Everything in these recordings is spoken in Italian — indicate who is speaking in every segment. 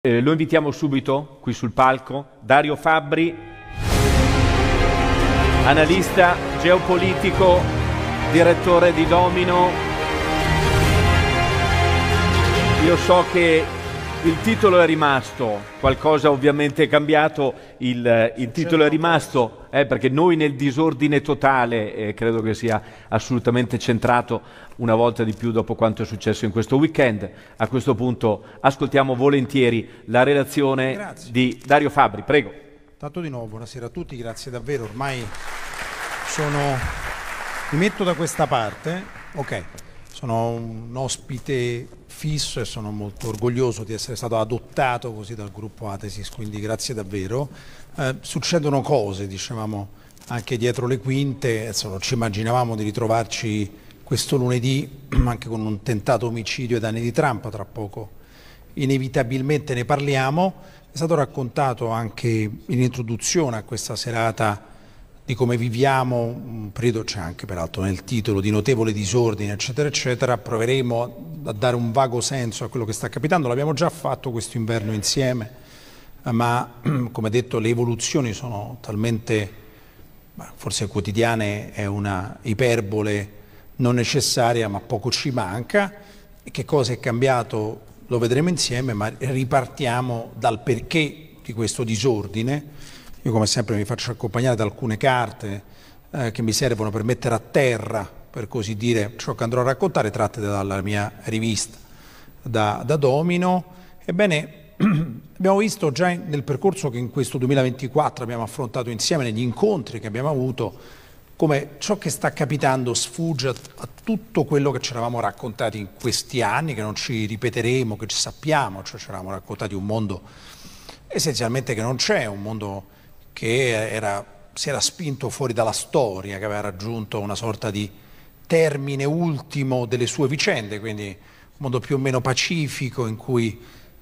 Speaker 1: Eh, lo invitiamo subito qui sul palco, Dario Fabbri, analista geopolitico, direttore di Domino. Io so che il titolo è rimasto, qualcosa ovviamente è cambiato, il, eh, il titolo è rimasto, eh, perché noi nel disordine totale eh, credo che sia assolutamente centrato una volta di più dopo quanto è successo in questo weekend. A questo punto ascoltiamo volentieri la relazione grazie. di Dario Fabri, prego. Tanto di nuovo, buonasera a tutti, grazie davvero, ormai sono... mi metto da questa parte, ok sono un ospite fisso e sono molto orgoglioso di essere stato adottato così dal gruppo Atesis, quindi grazie davvero. Eh, succedono cose, dicevamo, anche dietro le quinte, non ci immaginavamo di ritrovarci questo lunedì anche con un tentato omicidio ai danni di Trump, tra poco inevitabilmente ne parliamo. È stato raccontato anche in introduzione a questa serata di come viviamo un periodo, c'è anche peraltro nel titolo, di notevole disordine, eccetera, eccetera, proveremo a dare un vago senso a quello che sta capitando. L'abbiamo già fatto questo inverno insieme, eh, ma come detto le evoluzioni sono talmente, forse quotidiane è una iperbole non necessaria, ma poco ci manca. che cosa è cambiato lo vedremo insieme, ma ripartiamo dal perché di questo disordine io come sempre mi faccio accompagnare da alcune carte eh, che mi servono per mettere a terra, per così dire, ciò che andrò a raccontare, tratte dalla mia rivista da, da Domino. Ebbene, abbiamo visto già nel percorso che in questo 2024 abbiamo affrontato insieme, negli incontri che abbiamo avuto, come ciò che sta capitando sfugge a tutto quello che ci eravamo raccontati in questi anni, che non ci ripeteremo, che ci sappiamo, cioè ci eravamo raccontati un mondo essenzialmente che non c'è, un mondo che era, si era spinto fuori dalla storia, che aveva raggiunto una sorta di termine ultimo delle sue vicende, quindi un mondo più o meno pacifico in cui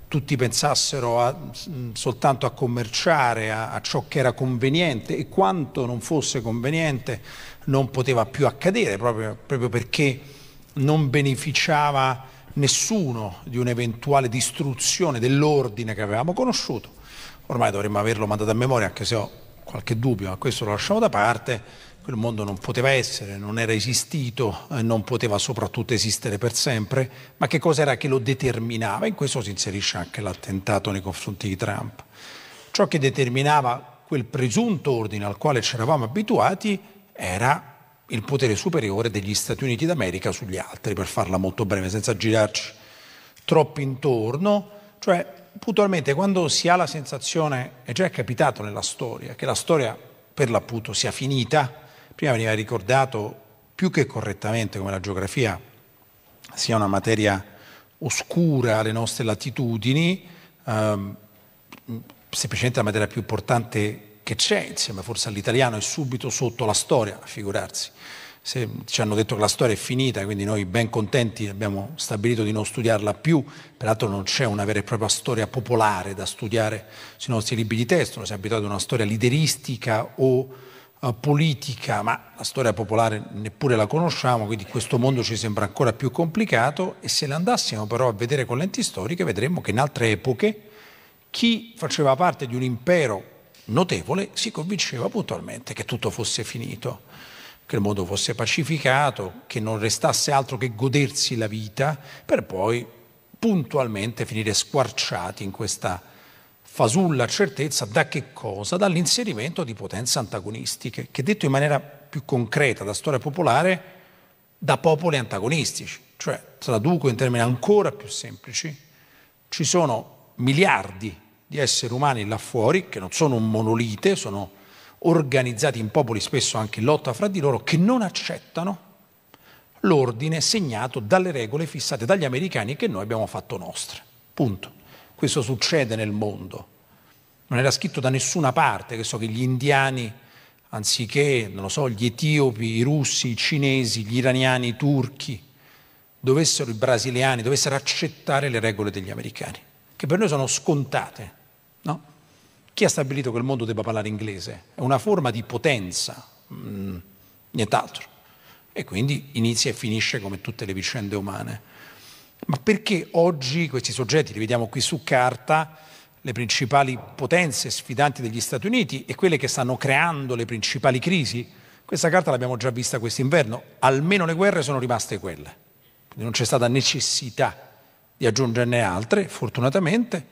Speaker 1: tutti pensassero a, mm, soltanto a commerciare, a, a, ciò che era conveniente e quanto non fosse conveniente non poteva più accadere, proprio, proprio perché non beneficiava nessuno di un'eventuale distruzione dell'ordine che avevamo conosciuto ormai dovremmo averlo mandato a memoria, anche se ho qualche dubbio, ma questo lo lasciamo da parte, quel mondo non poteva essere, non era esistito, eh, non poteva soprattutto esistere per sempre, ma che cos'era che lo determinava? In questo si inserisce anche l'attentato nei confronti di Trump. Ciò che determinava quel presunto ordine al quale ci eravamo abituati era il potere superiore degli Stati Uniti d'America sugli altri, per farla molto breve, senza girarci troppo intorno, cioè puntualmente quando si ha la sensazione, è già capitato nella storia, che la storia per l'appunto sia finita, prima veniva ricordato più che correttamente come la geografia sia una materia oscura alle nostre latitudini, ehm, semplicemente la materia più importante che c'è, insieme forse all'italiano, è subito sotto la storia, a figurarsi se ci hanno detto che la storia è finita, quindi noi ben contenti abbiamo stabilito di non studiarla più, peraltro non c'è una vera e propria storia popolare da studiare sui nostri libri di testo, non si è abituato a una storia lideristica o eh, politica, ma la storia popolare neppure la conosciamo, quindi questo mondo ci sembra ancora più complicato e se l'andassimo però a vedere con lenti storiche vedremmo che in altre epoche chi faceva parte di un impero notevole si convinceva puntualmente che tutto fosse finito che il mondo fosse pacificato, che non restasse altro che godersi la vita, per poi puntualmente finire squarciati in questa fasulla certezza da che cosa? Dall'inserimento di potenze antagonistiche, che detto in maniera più concreta da storia popolare, da popoli antagonistici, cioè traduco in termini ancora più semplici, ci sono miliardi di esseri umani là fuori che non sono un monolite, sono organizzati in popoli spesso anche in lotta fra di loro, che non accettano l'ordine segnato dalle regole fissate dagli americani che noi abbiamo fatto nostre. Punto. Questo succede nel mondo. Non era scritto da nessuna parte che so che gli indiani, anziché, non lo so, gli etiopi, i russi, i cinesi, gli iraniani, i turchi, dovessero i brasiliani, dovessero accettare le regole degli americani, che per noi sono scontate, no? Chi ha stabilito che il mondo debba parlare inglese? È una forma di potenza, mh, mm, nient'altro. E quindi inizia e finisce come tutte le vicende umane. Ma perché oggi questi soggetti, li vediamo qui su carta, le principali potenze sfidanti degli Stati Uniti e quelle che stanno creando le principali crisi? Questa carta l'abbiamo già vista quest'inverno, almeno le guerre sono rimaste quelle. Quindi non c'è stata necessità di aggiungerne altre, fortunatamente,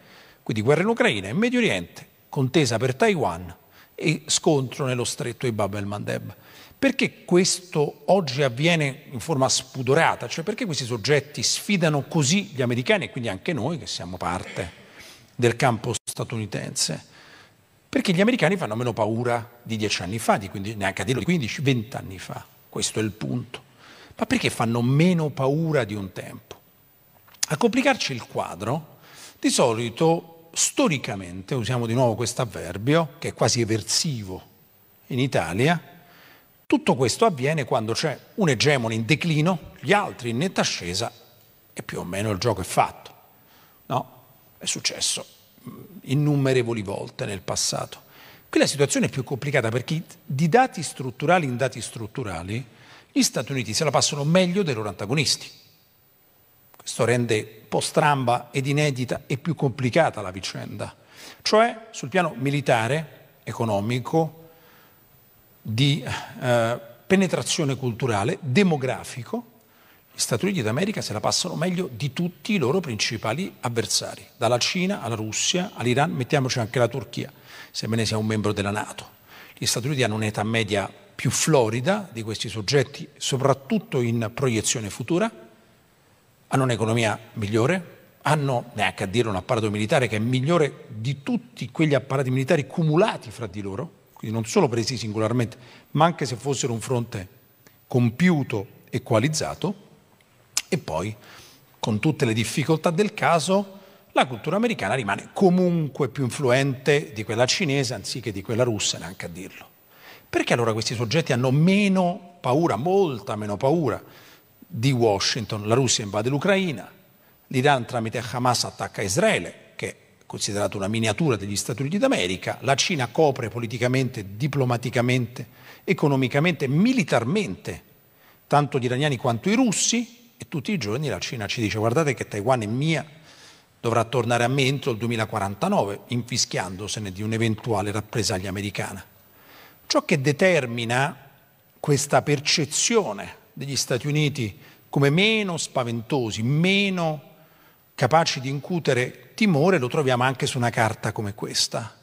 Speaker 1: quindi guerra in Ucraina, in Medio Oriente, contesa per Taiwan e scontro nello stretto di Bab el-Mandeb. Perché questo oggi avviene in forma spudorata? Cioè perché questi soggetti sfidano così gli americani e quindi anche noi che siamo parte del campo statunitense? Perché gli americani fanno meno paura di dieci anni fa, di 15, neanche a dirlo di 15, 20 anni fa. Questo è il punto. Ma perché fanno meno paura di un tempo? A complicarci il quadro, di solito storicamente, usiamo di nuovo questo avverbio, che è quasi eversivo in Italia, tutto questo avviene quando c'è un egemone in declino, gli altri in netta ascesa e più o meno il gioco è fatto. No? È successo mm, innumerevoli volte nel passato. Qui la situazione è più complicata perché di dati strutturali in dati strutturali gli Stati Uniti se la passano meglio dei loro antagonisti. Questo rende un po' stramba ed inedita e più complicata la vicenda. Cioè, sul piano militare, economico, di eh, penetrazione culturale, demografico, gli Stati Uniti d'America se la passano meglio di tutti i loro principali avversari, dalla Cina alla Russia, all'Iran, mettiamoci anche la Turchia, sebbene sia un membro della Nato. Gli Stati Uniti hanno un'età media più florida di questi soggetti, soprattutto in proiezione futura, hanno un'economia migliore, hanno, neanche a dire un apparato militare che è migliore di tutti quegli apparati militari cumulati fra di loro, quindi non solo presi singolarmente, ma anche se fossero un fronte compiuto e coalizzato, e poi, con tutte le difficoltà del caso, la cultura americana rimane comunque più influente di quella cinese anziché di quella russa, neanche a dirlo. Perché allora questi soggetti hanno meno paura, molta meno paura di Washington. La Russia invade l'Ucraina, l'Iran tramite Hamas attacca Israele, che è considerato una miniatura degli Stati Uniti d'America, la Cina copre politicamente, diplomaticamente, economicamente, militarmente, tanto gli iraniani quanto i russi, e tutti i giorni la Cina ci dice guardate che Taiwan è mia, dovrà tornare a me entro il 2049, infischiandosene di un'eventuale rappresaglia americana. Ciò che determina questa percezione degli Stati Uniti come meno spaventosi, meno capaci di incutere timore, lo troviamo anche su una carta come questa.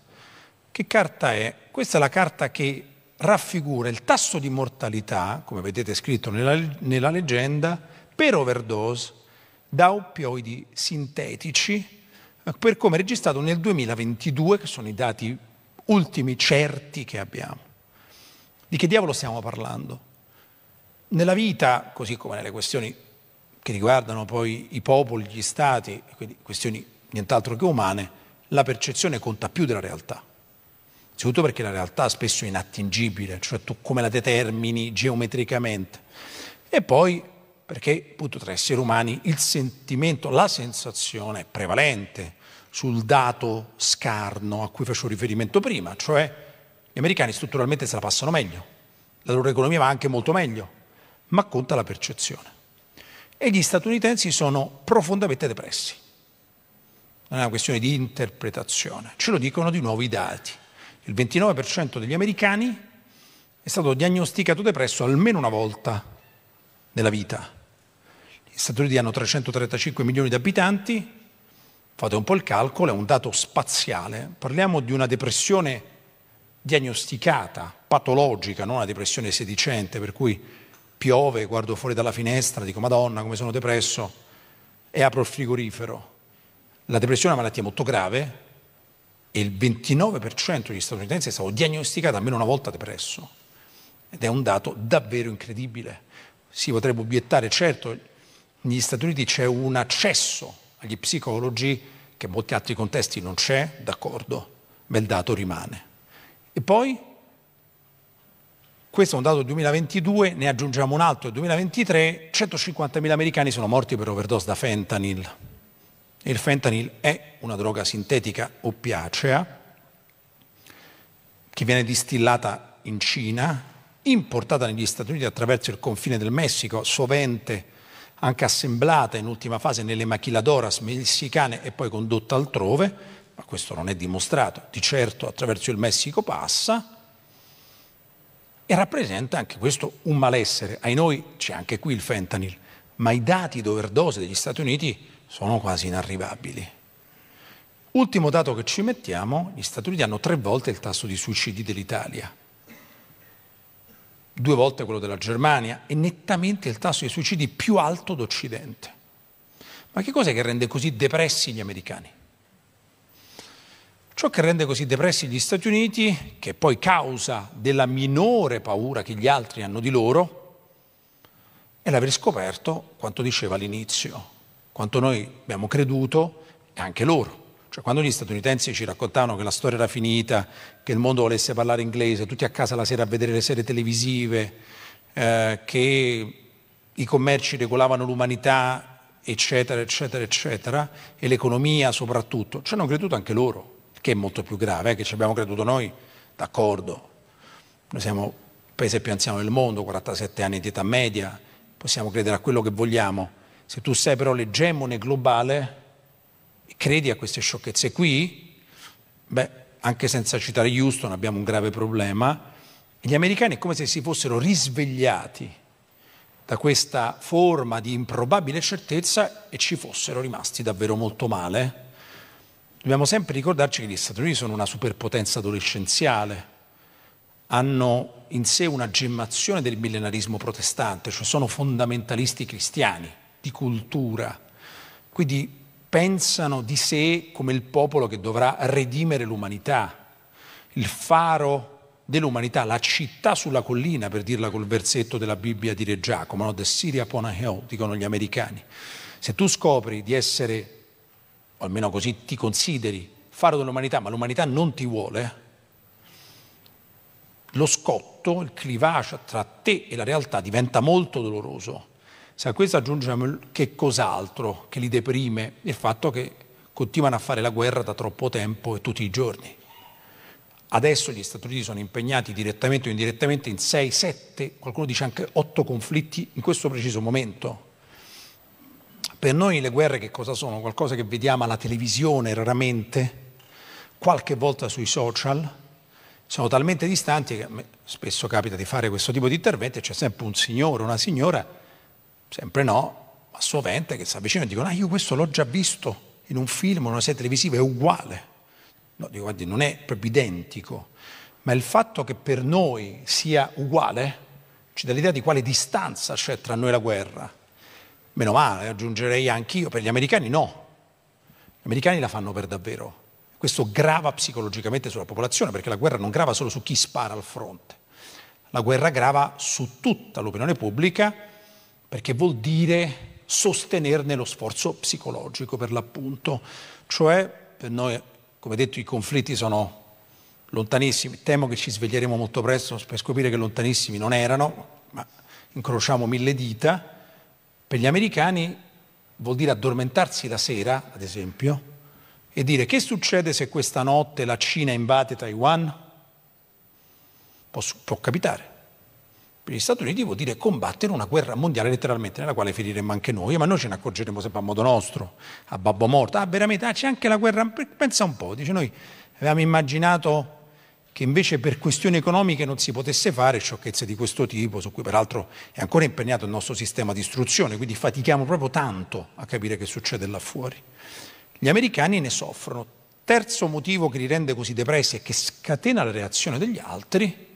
Speaker 1: Che carta è? Questa è la carta che raffigura il tasso di mortalità, come vedete scritto nella, nella leggenda, per overdose da oppioidi sintetici, eh, per come registrato nel 2022, che sono i dati ultimi certi che abbiamo. Di che diavolo stiamo parlando? Nella vita, così come nelle questioni che riguardano poi i popoli, gli stati, quindi questioni nient'altro che umane, la percezione conta più della realtà. Innanzitutto perché la realtà spesso è inattingibile, cioè tu come la determini geometricamente. E poi perché appunto tra esseri umani il sentimento, la sensazione è prevalente sul dato scarno a cui facevo riferimento prima, cioè gli americani strutturalmente se la passano meglio, la loro economia va anche molto meglio, ma conta la percezione. E gli statunitensi sono profondamente depressi. Non è una questione di interpretazione, ce lo dicono di nuovo i dati. Il 29% degli americani è stato diagnosticato depresso almeno una volta nella vita. Gli Stati Uniti hanno 335 milioni di abitanti, fate un po' il calcolo, è un dato spaziale. Parliamo di una depressione diagnosticata, patologica, non una depressione sedicente, per cui piove, guardo fuori dalla finestra, dico Madonna come sono depresso e apro il frigorifero. La depressione è una malattia molto grave e il 29% degli statunitensi è stato diagnosticato almeno una volta depresso ed è un dato davvero incredibile. Si potrebbe obiettare, certo, negli Stati Uniti c'è un accesso agli psicologi che in molti altri contesti non c'è, d'accordo, ma il dato rimane. E poi questo è un dato del 2022, ne aggiungiamo un altro 2023, 150.000 americani sono morti per overdose da fentanyl. Il fentanyl è una droga sintetica oppiacea che viene distillata in Cina, importata negli Stati Uniti attraverso il confine del Messico, sovente anche assemblata in ultima fase nelle maquiladoras messicane e poi condotta altrove, ma questo non è dimostrato, di certo attraverso il Messico passa, e rappresenta anche questo un malessere. Ai noi c'è anche qui il fentanyl, ma i dati di overdose degli Stati Uniti sono quasi inarrivabili. Ultimo dato che ci mettiamo, gli Stati Uniti hanno tre volte il tasso di suicidi dell'Italia, due volte quello della Germania e nettamente il tasso di suicidi più alto d'Occidente. Ma che cos'è che rende così depressi gli americani? Ciò che rende così depressi gli Stati Uniti, che è poi causa della minore paura che gli altri hanno di loro, è l'aver scoperto quanto diceva all'inizio, quanto noi abbiamo creduto e anche loro. Cioè quando gli statunitensi ci raccontavano che la storia era finita, che il mondo volesse parlare inglese, tutti a casa la sera a vedere le serie televisive, eh, che i commerci regolavano l'umanità, eccetera, eccetera, eccetera, e l'economia soprattutto, ci hanno creduto anche loro che è molto più grave, eh, che ci abbiamo creduto noi, d'accordo. Noi siamo il paese più anziano del mondo, 47 anni di età media, possiamo credere a quello che vogliamo. Se tu sei però l'egemone globale e credi a queste sciocchezze qui, beh, anche senza citare Houston abbiamo un grave problema. Gli americani è come se si fossero risvegliati da questa forma di improbabile certezza e ci fossero rimasti davvero molto male Dobbiamo sempre ricordarci che gli Stati Uniti sono una superpotenza adolescenziale, hanno in sé una gemmazione del millenarismo protestante, cioè sono fondamentalisti cristiani di cultura, quindi pensano di sé come il popolo che dovrà redimere l'umanità, il faro dell'umanità, la città sulla collina, per dirla col versetto della Bibbia di Re Giacomo, no? The City upon a hill, dicono gli americani. Se tu scopri di essere o almeno così ti consideri, faro dell'umanità, ma l'umanità non ti vuole, lo scotto, il clivace tra te e la realtà diventa molto doloroso. Se a questo aggiungiamo che cos'altro che li deprime, il fatto che continuano a fare la guerra da troppo tempo e tutti i giorni. Adesso gli Stati Uniti sono impegnati direttamente o indirettamente in 6, 7, qualcuno dice anche 8 conflitti in questo preciso momento. Per noi le guerre che cosa sono? Qualcosa che vediamo alla televisione raramente, qualche volta sui social. Sono talmente distanti che spesso capita di fare questo tipo di intervento e c'è sempre un signore, una signora, sempre no, ma sovente che si avvicina e dicono ah io questo l'ho già visto in un film, in una serie televisiva, è uguale. No, dico, guardi, non è proprio identico, ma il fatto che per noi sia uguale ci dà l'idea di quale distanza c'è tra noi e la guerra. Meno male, aggiungerei anch'io, per gli americani no. Gli americani la fanno per davvero. Questo grava psicologicamente sulla popolazione perché la guerra non grava solo su chi spara al fronte. La guerra grava su tutta l'opinione pubblica perché vuol dire sostenerne lo sforzo psicologico per l'appunto. Cioè, per noi, come detto, i conflitti sono lontanissimi. Temo che ci sveglieremo molto presto per scoprire che lontanissimi non erano, ma incrociamo mille dita per gli americani vuol dire addormentarsi la sera, ad esempio, e dire che succede se questa notte la Cina invade Taiwan? Può, può capitare. Per gli Stati Uniti vuol dire combattere una guerra mondiale letteralmente nella quale feriremo anche noi, ma noi ce ne accorgeremo sempre a modo nostro, a babbo morto. Ah, veramente, ah, c'è anche la guerra, pensa un po', dice noi avevamo immaginato che invece per questioni economiche non si potesse fare sciocchezze di questo tipo, su cui peraltro è ancora impegnato il nostro sistema di istruzione, quindi fatichiamo proprio tanto a capire che succede là fuori. Gli americani ne soffrono. Terzo motivo che li rende così depressi e che scatena la reazione degli altri,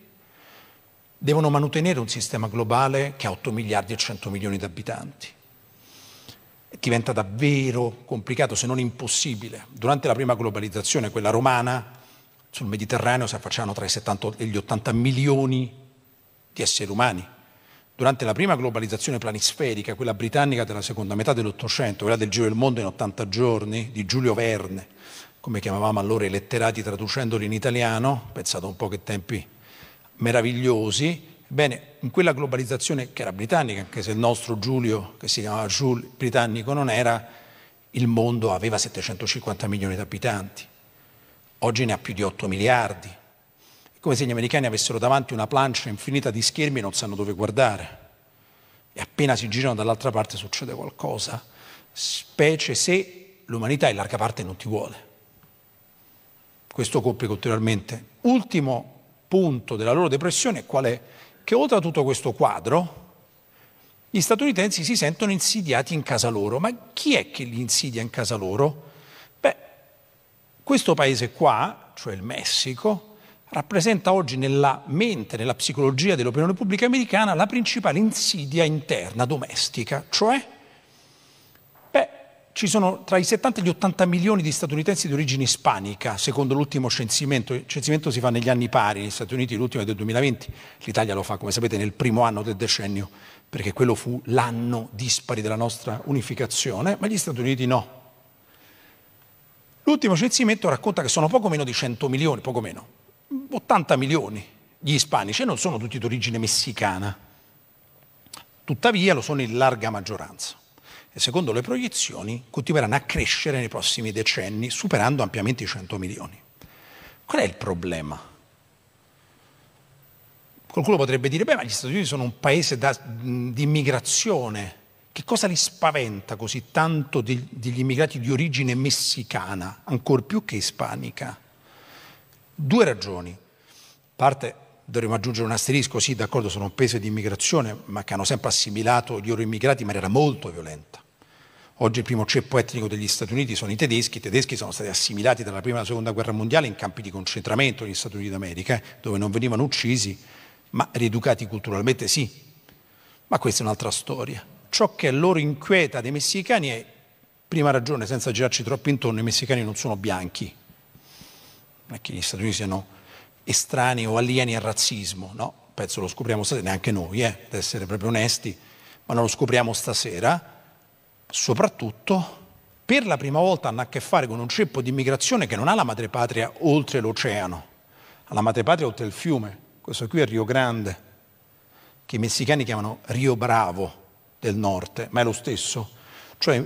Speaker 1: devono mantenere un sistema globale che ha 8 miliardi e 100 milioni di abitanti diventa davvero complicato, se non impossibile. Durante la prima globalizzazione, quella romana, sul Mediterraneo si affacciano tra i 70 e gli 80 milioni di esseri umani. Durante la prima globalizzazione planisferica, quella britannica della seconda metà dell'Ottocento, quella del Giro del Mondo in 80 giorni, di Giulio Verne, come chiamavamo allora i letterati traducendoli in italiano, pensate un po' che tempi meravigliosi, Bene, in quella globalizzazione che era britannica, anche se il nostro Giulio, che si chiamava Jules, britannico non era, il mondo aveva 750 milioni di abitanti oggi ne ha più di 8 miliardi. È come se gli americani avessero davanti una plancia infinita di schermi e non sanno dove guardare. E appena si girano dall'altra parte succede qualcosa, specie se l'umanità in larga parte non ti vuole. Questo complica ulteriormente. Ultimo punto della loro depressione è qual è? Che oltre a tutto questo quadro, gli statunitensi si sentono insidiati in casa loro. Ma chi è che li insidia in casa loro? Questo paese qua, cioè il Messico, rappresenta oggi nella mente, nella psicologia dell'opinione pubblica americana la principale insidia interna, domestica, cioè beh, ci sono tra i 70 e gli 80 milioni di statunitensi di origine ispanica, secondo l'ultimo censimento. Il censimento si fa negli anni pari, negli Stati Uniti l'ultimo è del 2020, l'Italia lo fa, come sapete, nel primo anno del decennio, perché quello fu l'anno dispari della nostra unificazione, ma gli Stati Uniti no. L'ultimo censimento racconta che sono poco meno di 100 milioni, poco meno, 80 milioni gli ispanici e non sono tutti d'origine messicana. Tuttavia lo sono in larga maggioranza e secondo le proiezioni continueranno a crescere nei prossimi decenni, superando ampiamente i 100 milioni. Qual è il problema? Qualcuno potrebbe dire, beh, ma gli Stati Uniti sono un paese da, di immigrazione che cosa li spaventa così tanto degli immigrati di origine messicana, ancor più che ispanica? Due ragioni. A Parte dovremmo aggiungere un asterisco, sì d'accordo sono un paese di immigrazione, ma che hanno sempre assimilato gli loro immigrati in maniera molto violenta. Oggi il primo ceppo etnico degli Stati Uniti sono i tedeschi, i tedeschi sono stati assimilati dalla prima e dalla seconda guerra mondiale in campi di concentramento negli Stati Uniti d'America, eh, dove non venivano uccisi, ma rieducati culturalmente sì. Ma questa è un'altra storia ciò che loro inquieta dei messicani è, prima ragione, senza girarci troppo intorno, i messicani non sono bianchi, non è che gli Stati Uniti siano estranei o alieni al razzismo, no? Penso lo scopriamo stasera, neanche noi, eh, ad essere proprio onesti, ma non lo scopriamo stasera, soprattutto per la prima volta hanno a che fare con un ceppo di immigrazione che non ha la madrepatria oltre l'oceano, ha la madrepatria oltre il fiume, questo qui è Rio Grande, che i messicani chiamano Rio Bravo del nord, ma è lo stesso. Cioè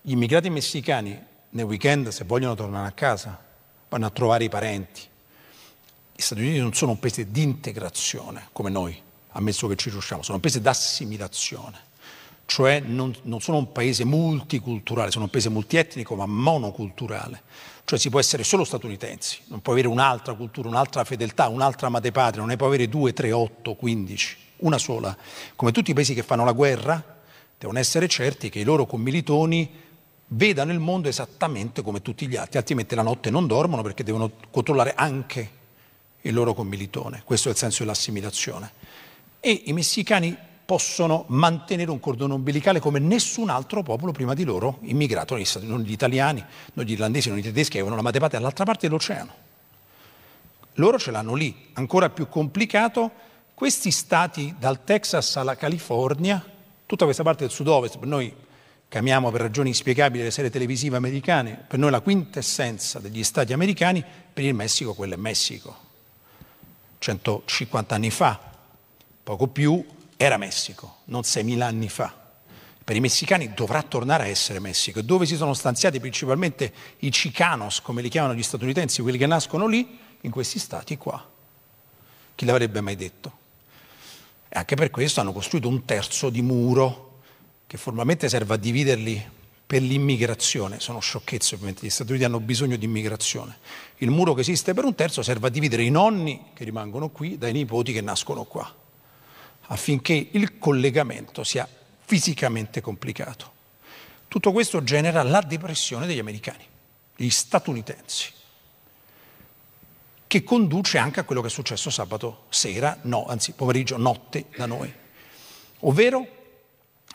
Speaker 1: gli immigrati messicani nel weekend, se vogliono tornare a casa, vanno a trovare i parenti. Gli Stati Uniti non sono un paese di integrazione come noi, ammesso che ci riusciamo, sono un paese d'assimilazione. Cioè non, non sono un paese multiculturale, sono un paese multietnico ma monoculturale. Cioè si può essere solo statunitensi, non puoi avere un'altra cultura, un'altra fedeltà, un'altra madre patria, non ne puoi avere due, tre, otto, quindici, una sola. Come tutti i paesi che fanno la guerra, devono essere certi che i loro commilitoni vedano il mondo esattamente come tutti gli altri, altrimenti la notte non dormono perché devono controllare anche il loro commilitone. Questo è il senso dell'assimilazione. E i messicani possono mantenere un cordone umbilicale come nessun altro popolo prima di loro immigrato, non gli italiani, non gli irlandesi, non i tedeschi, avevano la matepatia dall'altra parte dell'oceano. Loro ce l'hanno lì. Ancora più complicato, questi stati dal Texas alla California Tutta questa parte del sud-ovest, per noi chiamiamo per ragioni inspiegabili le serie televisive americane, per noi la quintessenza degli stati americani, per il Messico quello è Messico. 150 anni fa, poco più, era Messico, non 6.000 anni fa. Per i messicani dovrà tornare a essere Messico, dove si sono stanziati principalmente i cicanos, come li chiamano gli statunitensi, quelli che nascono lì, in questi stati qua. Chi l'avrebbe mai detto? E anche per questo hanno costruito un terzo di muro che formalmente serve a dividerli per l'immigrazione. Sono sciocchezze ovviamente, gli Stati Uniti hanno bisogno di immigrazione. Il muro che esiste per un terzo serve a dividere i nonni che rimangono qui dai nipoti che nascono qua, affinché il collegamento sia fisicamente complicato. Tutto questo genera la depressione degli americani, gli statunitensi che conduce anche a quello che è successo sabato sera, no, anzi pomeriggio, notte da noi. Ovvero,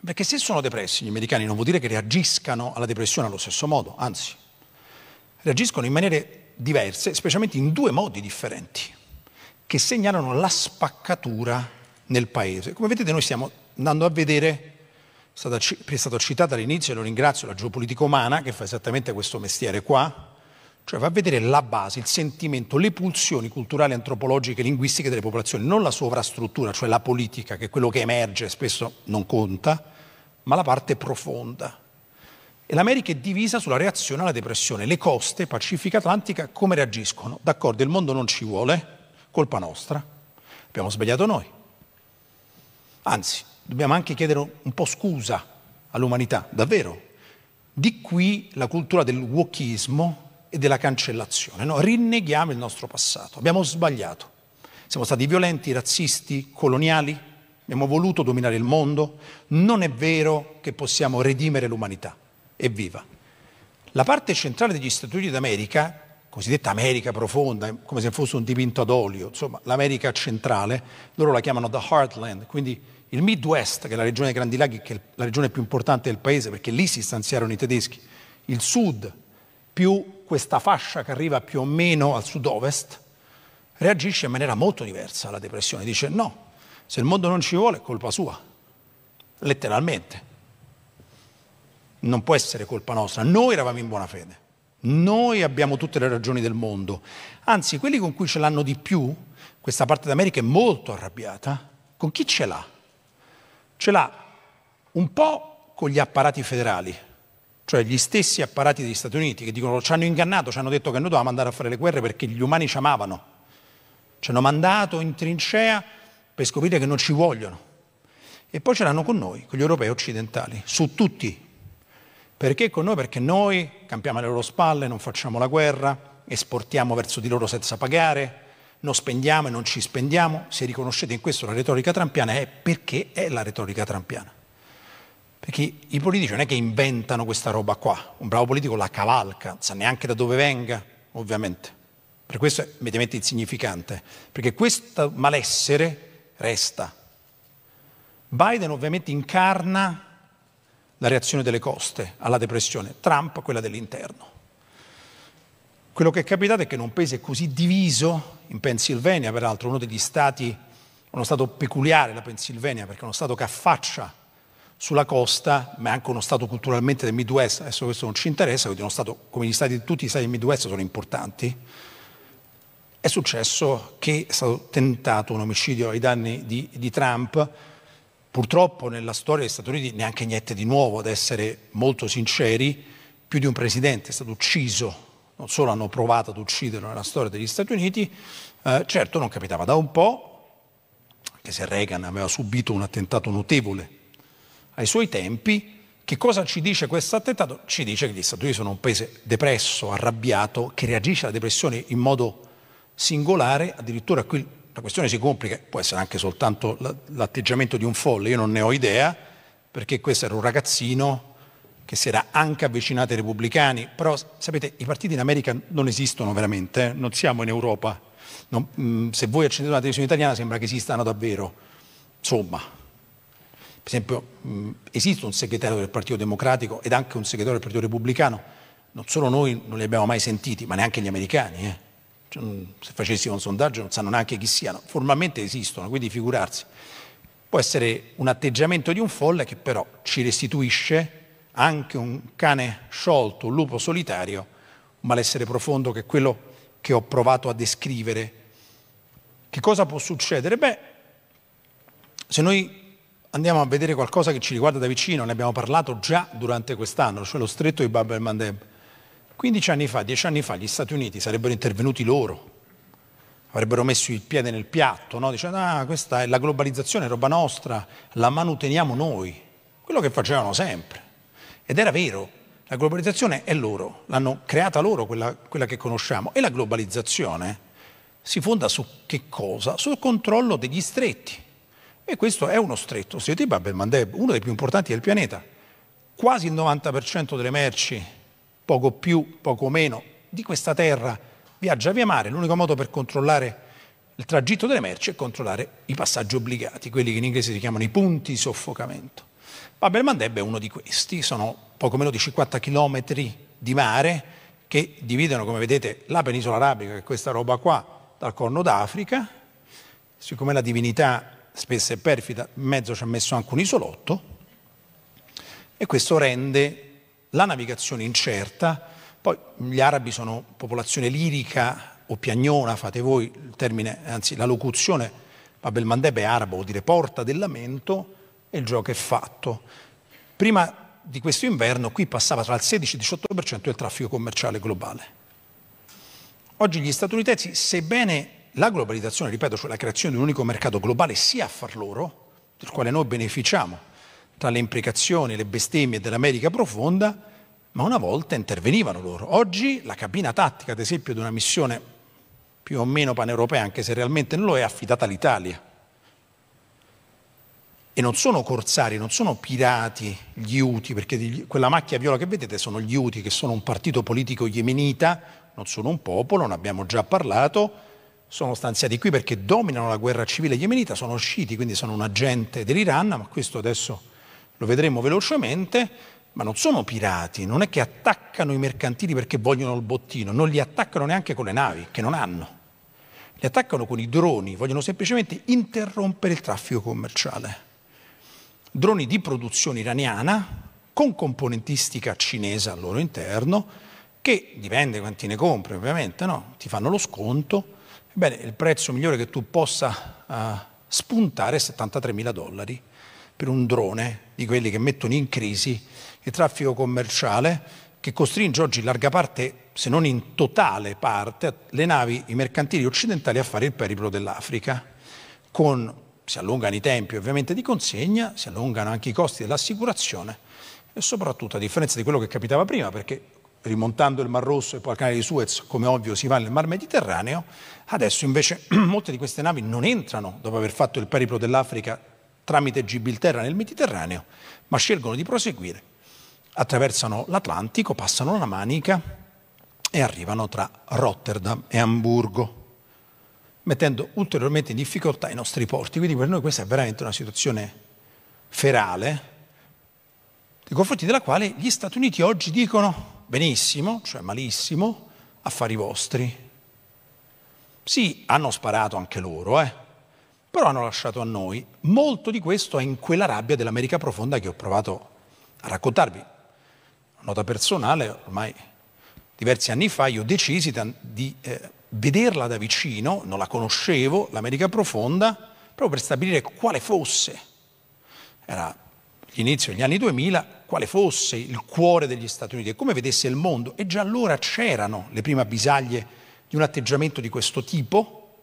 Speaker 1: perché se sono depressi gli americani non vuol dire che reagiscano alla depressione allo stesso modo, anzi, reagiscono in maniere diverse, specialmente in due modi differenti, che segnalano la spaccatura nel paese. Come vedete noi stiamo andando a vedere, è stato citato all'inizio, e lo ringrazio, la geopolitica umana che fa esattamente questo mestiere qua, cioè va a vedere la base, il sentimento, le pulsioni culturali, antropologiche, linguistiche delle popolazioni, non la sovrastruttura, cioè la politica, che è quello che emerge spesso non conta, ma la parte profonda. E l'America è divisa sulla reazione alla depressione. Le coste pacifica atlantica come reagiscono? D'accordo, il mondo non ci vuole, colpa nostra, abbiamo sbagliato noi. Anzi, dobbiamo anche chiedere un po' scusa all'umanità, davvero. Di qui la cultura del wokismo e della cancellazione. No? Rinneghiamo il nostro passato. Abbiamo sbagliato. Siamo stati violenti, razzisti, coloniali, abbiamo voluto dominare il mondo. Non è vero che possiamo redimere l'umanità. Evviva! La parte centrale degli Stati Uniti d'America, cosiddetta America profonda, come se fosse un dipinto ad olio, insomma l'America centrale, loro la chiamano the Heartland, quindi il Midwest, che è la regione dei Grandi Laghi, che è la regione più importante del paese, perché lì si stanziarono i tedeschi, il sud più questa fascia che arriva più o meno al sud-ovest reagisce in maniera molto diversa alla depressione. Dice no, se il mondo non ci vuole è colpa sua, letteralmente. Non può essere colpa nostra, noi eravamo in buona fede. Noi abbiamo tutte le ragioni del mondo. Anzi, quelli con cui ce l'hanno di più, questa parte d'America è molto arrabbiata, con chi ce l'ha? Ce l'ha un po' con gli apparati federali, cioè gli stessi apparati degli Stati Uniti che dicono ci hanno ingannato, ci hanno detto che noi dovevamo andare a fare le guerre perché gli umani ci amavano. Ci hanno mandato in trincea per scoprire che non ci vogliono. E poi ce l'hanno con noi, con gli europei occidentali, su tutti. Perché con noi? Perché noi campiamo alle loro spalle, non facciamo la guerra, esportiamo verso di loro senza pagare, non spendiamo e non ci spendiamo. Se riconoscete in questo la retorica trampiana è perché è la retorica trampiana. Perché i politici non è che inventano questa roba qua, un bravo politico la cavalca, non sa neanche da dove venga, ovviamente. Per questo è mediamente insignificante, perché questo malessere resta. Biden ovviamente incarna la reazione delle coste alla depressione, Trump quella dell'interno. Quello che è capitato è che in un paese così diviso, in Pennsylvania peraltro, uno degli stati, uno stato peculiare la Pennsylvania, perché è uno stato che affaccia sulla costa, ma è anche uno Stato culturalmente del Midwest, adesso questo non ci interessa, quindi uno Stato come gli stati, tutti gli Stati del Midwest sono importanti, è successo che è stato tentato un omicidio ai danni di, di Trump. Purtroppo nella storia degli Stati Uniti neanche niente di nuovo, ad essere molto sinceri, più di un presidente è stato ucciso, non solo hanno provato ad ucciderlo nella storia degli Stati Uniti, eh, certo non capitava da un po', anche se Reagan aveva subito un attentato notevole ai suoi tempi, che cosa ci dice questo attentato? Ci dice che gli Stati Uniti sono un paese depresso, arrabbiato, che reagisce alla depressione in modo singolare, addirittura qui la questione si complica, può essere anche soltanto l'atteggiamento di un folle, io non ne ho idea, perché questo era un ragazzino che si era anche avvicinato ai repubblicani, però sapete i partiti in America non esistono veramente, eh? non siamo in Europa, non, mh, mm, se voi accendete una televisione italiana sembra che esistano davvero, insomma per esempio esiste un segretario del Partito Democratico ed anche un segretario del Partito Repubblicano, non solo noi non li abbiamo mai sentiti, ma neanche gli americani. Eh. Cioè, se facessimo un sondaggio non sanno neanche chi siano, formalmente esistono, quindi figurarsi. Può essere un atteggiamento di un folle che però ci restituisce anche un cane sciolto, un lupo solitario, un malessere profondo che è quello che ho provato a descrivere. Che cosa può succedere? Beh, se noi andiamo a vedere qualcosa che ci riguarda da vicino, ne abbiamo parlato già durante quest'anno, cioè lo stretto di Bab el-Mandeb. 15 anni fa, 10 anni fa, gli Stati Uniti sarebbero intervenuti loro, avrebbero messo il piede nel piatto, no? dicendo ah questa è la globalizzazione, è roba nostra, la manuteniamo noi, quello che facevano sempre. Ed era vero, la globalizzazione è loro, l'hanno creata loro quella, quella che conosciamo e la globalizzazione si fonda su che cosa? Sul controllo degli stretti. E questo è uno stretto. Il Babel Mandeb, uno dei più importanti del pianeta. Quasi il 90% delle merci, poco più, poco meno, di questa terra viaggia via mare. L'unico modo per controllare il tragitto delle merci è controllare i passaggi obbligati, quelli che in inglese si chiamano i punti di soffocamento. Babel mandeb è uno di questi, sono poco meno di 50 km di mare che dividono, come vedete, la penisola arabica, che è questa roba qua, dal Corno d'Africa. Siccome la divinità spessa e perfida, in mezzo ci ha messo anche un isolotto e questo rende la navigazione incerta. Poi gli arabi sono popolazione lirica o piagnona, fate voi il termine, anzi la locuzione, ma Belmandeb è arabo, vuol dire porta del lamento e il gioco è fatto. Prima di questo inverno qui passava tra il 16 e il 18% del traffico commerciale globale. Oggi gli statunitensi, sebbene la globalizzazione, ripeto, cioè la creazione di un unico mercato globale sia a far loro, del quale noi beneficiamo tra le imprecazioni, le bestemmie dell'America profonda, ma una volta intervenivano loro. Oggi la cabina tattica, ad esempio, di una missione più o meno paneuropea, anche se realmente non lo è, è affidata all'Italia. E non sono corsari, non sono pirati gli UTI, perché quella macchia viola che vedete sono gli UTI, che sono un partito politico yemenita, non sono un popolo, ne abbiamo già parlato, sono stanziati qui perché dominano la guerra civile yemenita, sono usciti, quindi sono un agente dell'Iran, ma questo adesso lo vedremo velocemente, ma non sono pirati, non è che attaccano i mercantili perché vogliono il bottino, non li attaccano neanche con le navi, che non hanno. Li attaccano con i droni, vogliono semplicemente interrompere il traffico commerciale. Droni di produzione iraniana, con componentistica cinese al loro interno, che dipende quanti ne compri ovviamente, no? ti fanno lo sconto, Ebbene, il prezzo migliore che tu possa uh, spuntare è 73 mila dollari per un drone di quelli che mettono in crisi il traffico commerciale che costringe oggi in larga parte, se non in totale parte, le navi, i mercantili occidentali a fare il periplo dell'Africa. Con, si allungano i tempi ovviamente di consegna, si allungano anche i costi dell'assicurazione e soprattutto a differenza di quello che capitava prima, perché rimontando il Mar Rosso e poi al canale di Suez, come ovvio si va nel Mar Mediterraneo, adesso invece molte di queste navi non entrano dopo aver fatto il periplo dell'Africa tramite Gibilterra nel Mediterraneo, ma scelgono di proseguire, attraversano l'Atlantico, passano la Manica e arrivano tra Rotterdam e Amburgo, mettendo ulteriormente in difficoltà i nostri porti. Quindi per noi questa è veramente una situazione ferale, nei confronti della quale gli Stati Uniti oggi dicono benissimo, cioè malissimo, affari vostri. Sì, hanno sparato anche loro, eh? però hanno lasciato a noi. Molto di questo è in quella rabbia dell'America profonda che ho provato a raccontarvi. Nota personale, ormai diversi anni fa io decisi di eh, vederla da vicino, non la conoscevo, l'America profonda, proprio per stabilire quale fosse. Era l'inizio degli anni 2000, quale fosse il cuore degli Stati Uniti e come vedesse il mondo. E già allora c'erano le prime bisaglie di un atteggiamento di questo tipo,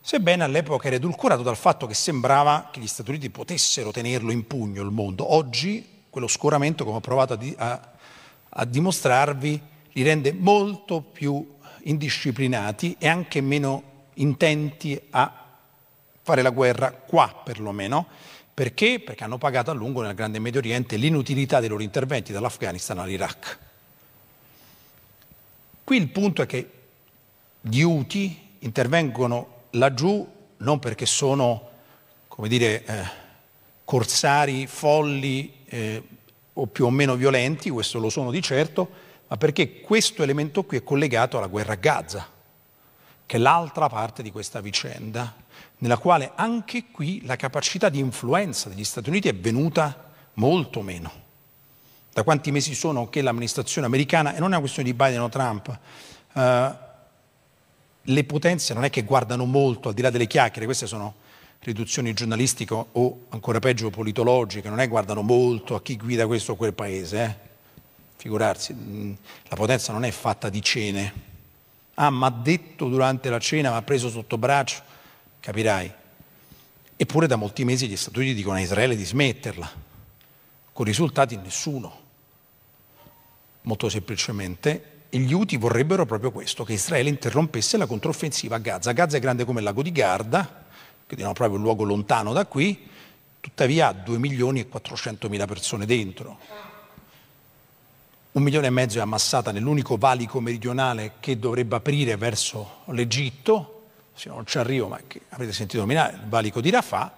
Speaker 1: sebbene all'epoca era edulcorato dal fatto che sembrava che gli Stati Uniti potessero tenerlo in pugno il mondo. Oggi quello scoramento, come ho provato a, a, a dimostrarvi, li rende molto più indisciplinati e anche meno intenti a fare la guerra qua perlomeno. Perché? Perché hanno pagato a lungo nel Grande Medio Oriente l'inutilità dei loro interventi dall'Afghanistan all'Iraq. Qui il punto è che gli UTI intervengono laggiù non perché sono, come dire, eh, corsari, folli eh, o più o meno violenti, questo lo sono di certo, ma perché questo elemento qui è collegato alla guerra a Gaza che è l'altra parte di questa vicenda, nella quale anche qui la capacità di influenza degli Stati Uniti è venuta molto meno. Da quanti mesi sono che l'amministrazione americana, e non è una questione di Biden o Trump, eh, le potenze non è che guardano molto al di là delle chiacchiere, queste sono riduzioni giornalistiche o ancora peggio politologiche, non è guardano molto a chi guida questo o quel paese. Eh. Figurarsi, mm, la potenza non è fatta di cene ah ma ha detto durante la cena, ma ha preso sotto braccio, capirai. Eppure da molti mesi gli Stati Uniti dicono a Israele di smetterla, con risultati nessuno. Molto semplicemente e gli UTI vorrebbero proprio questo, che Israele interrompesse la controffensiva a Gaza. Gaza è grande come il lago di Garda, che è proprio un luogo lontano da qui, tuttavia ha 2 milioni e 400 mila persone dentro un milione e mezzo è ammassata nell'unico valico meridionale che dovrebbe aprire verso l'Egitto, se non ci arrivo, ma che avete sentito nominare, il valico di Rafah.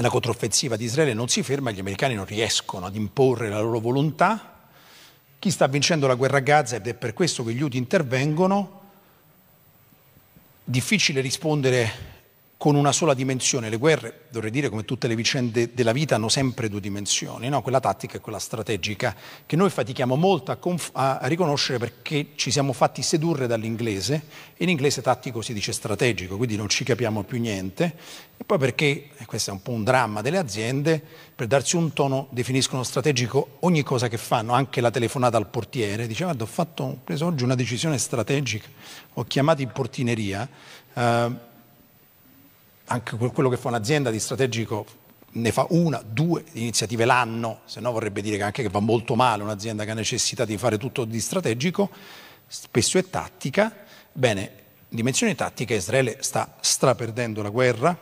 Speaker 1: La controffensiva di Israele non si ferma, gli americani non riescono ad imporre la loro volontà. Chi sta vincendo la guerra a Gaza, ed è per questo che gli UTI intervengono, difficile rispondere con una sola dimensione. Le guerre, dovrei dire, come tutte le vicende della vita, hanno sempre due dimensioni, no? quella tattica e quella strategica, che noi fatichiamo molto a, conf- a, riconoscere perché ci siamo fatti sedurre dall'inglese, e in inglese tattico si dice strategico, quindi non ci capiamo più niente, e poi perché, e questo è un po' un dramma delle aziende, per darsi un tono definiscono strategico ogni cosa che fanno, anche la telefonata al portiere, dice guarda ho, fatto, ho preso oggi una decisione strategica, ho chiamato in portineria, eh, anche quello che fa un'azienda di strategico ne fa una, due iniziative l'anno, se no vorrebbe dire che anche che va molto male un'azienda che ha necessità di fare tutto di strategico, spesso è tattica. Bene, dimensione tattica, Israele sta straperdendo la guerra,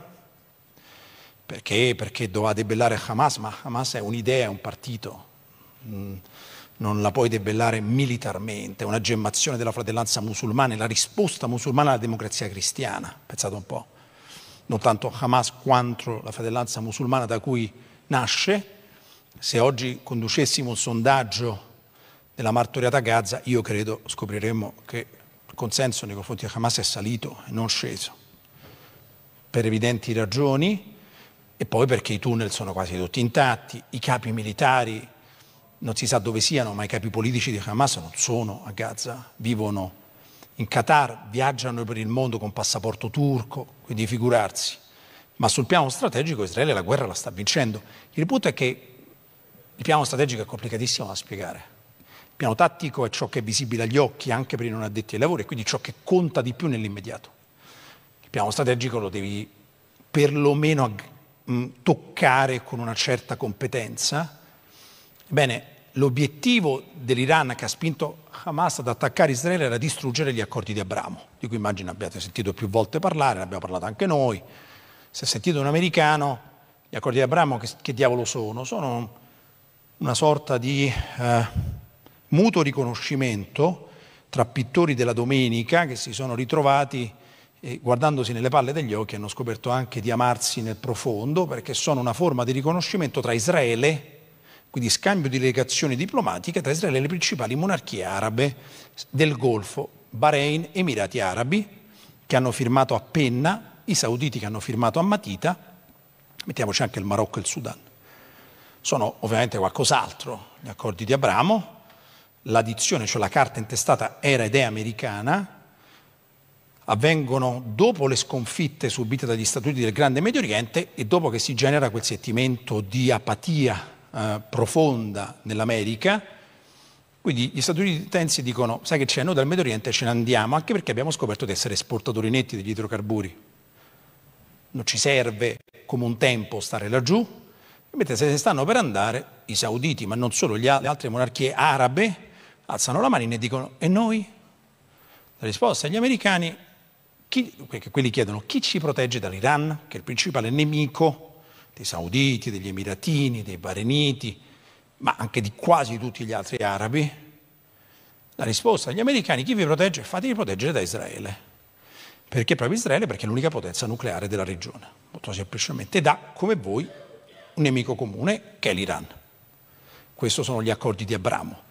Speaker 1: perché? Perché doveva debellare Hamas, ma Hamas è un'idea, è un partito, mm, non la puoi debellare militarmente, è una gemmazione della fratellanza musulmana, è la risposta musulmana alla democrazia cristiana, pensate un po' non tanto Hamas quanto la fratellanza musulmana da cui nasce. Se oggi conducessimo un sondaggio della martoriata Gaza, io credo scopriremmo che il consenso nei confronti di Hamas è salito e non sceso, per evidenti ragioni e poi perché i tunnel sono quasi tutti intatti, i capi militari non si sa dove siano, ma i capi politici di Hamas non sono a Gaza, vivono in Gaza in Qatar viaggiano per il mondo con passaporto turco, quindi figurarsi. Ma sul piano strategico Israele la guerra la sta vincendo. Il punto è che il piano strategico è complicatissimo da spiegare. Il piano tattico è ciò che è visibile agli occhi anche per i non addetti ai lavori, quindi ciò che conta di più nell'immediato. Il piano strategico lo devi perlomeno toccare con una certa competenza. Bene, l'obiettivo dell'Iran che ha spinto Hamas ad attaccare Israele era distruggere gli accordi di Abramo, di cui immagino abbiate sentito più volte parlare, ne abbiamo parlato anche noi. Se sentite un americano, gli accordi di Abramo che, che diavolo sono? Sono una sorta di eh, mutuo riconoscimento tra pittori della domenica che si sono ritrovati e eh, guardandosi nelle palle degli occhi hanno scoperto anche di amarsi nel profondo perché sono una forma di riconoscimento tra Israele quindi scambio di legazioni diplomatiche tra Israele e le principali monarchie arabe del Golfo, Bahrain, Emirati Arabi, che hanno firmato a penna, i sauditi che hanno firmato a matita, mettiamoci anche il Marocco e il Sudan. Sono ovviamente qualcos'altro gli accordi di Abramo, l'addizione, cioè la carta intestata era ed è americana, avvengono dopo le sconfitte subite dagli Statuti del Grande Medio Oriente e dopo che si genera quel sentimento di apatia eh, profonda nell'America, quindi gli statunitensi dicono, sai che c'è, noi dal Medio Oriente ce ne andiamo, anche perché abbiamo scoperto di essere esportatori netti degli idrocarburi. Non ci serve come un tempo stare laggiù, mentre se ne stanno per andare i sauditi, ma non solo, le altre monarchie arabe, alzano la mano e dicono, e noi? La risposta agli americani, chi, quelli chiedono, chi ci protegge dall'Iran, che è il principale nemico dei sauditi, degli emiratini, dei bareniti, ma anche di quasi tutti gli altri arabi, la risposta agli americani, chi vi protegge? Fatevi proteggere da Israele. Perché proprio Israele? Perché è l'unica potenza nucleare della regione, molto semplicemente, ed ha come voi un nemico comune che è l'Iran. Questi sono gli accordi di Abramo.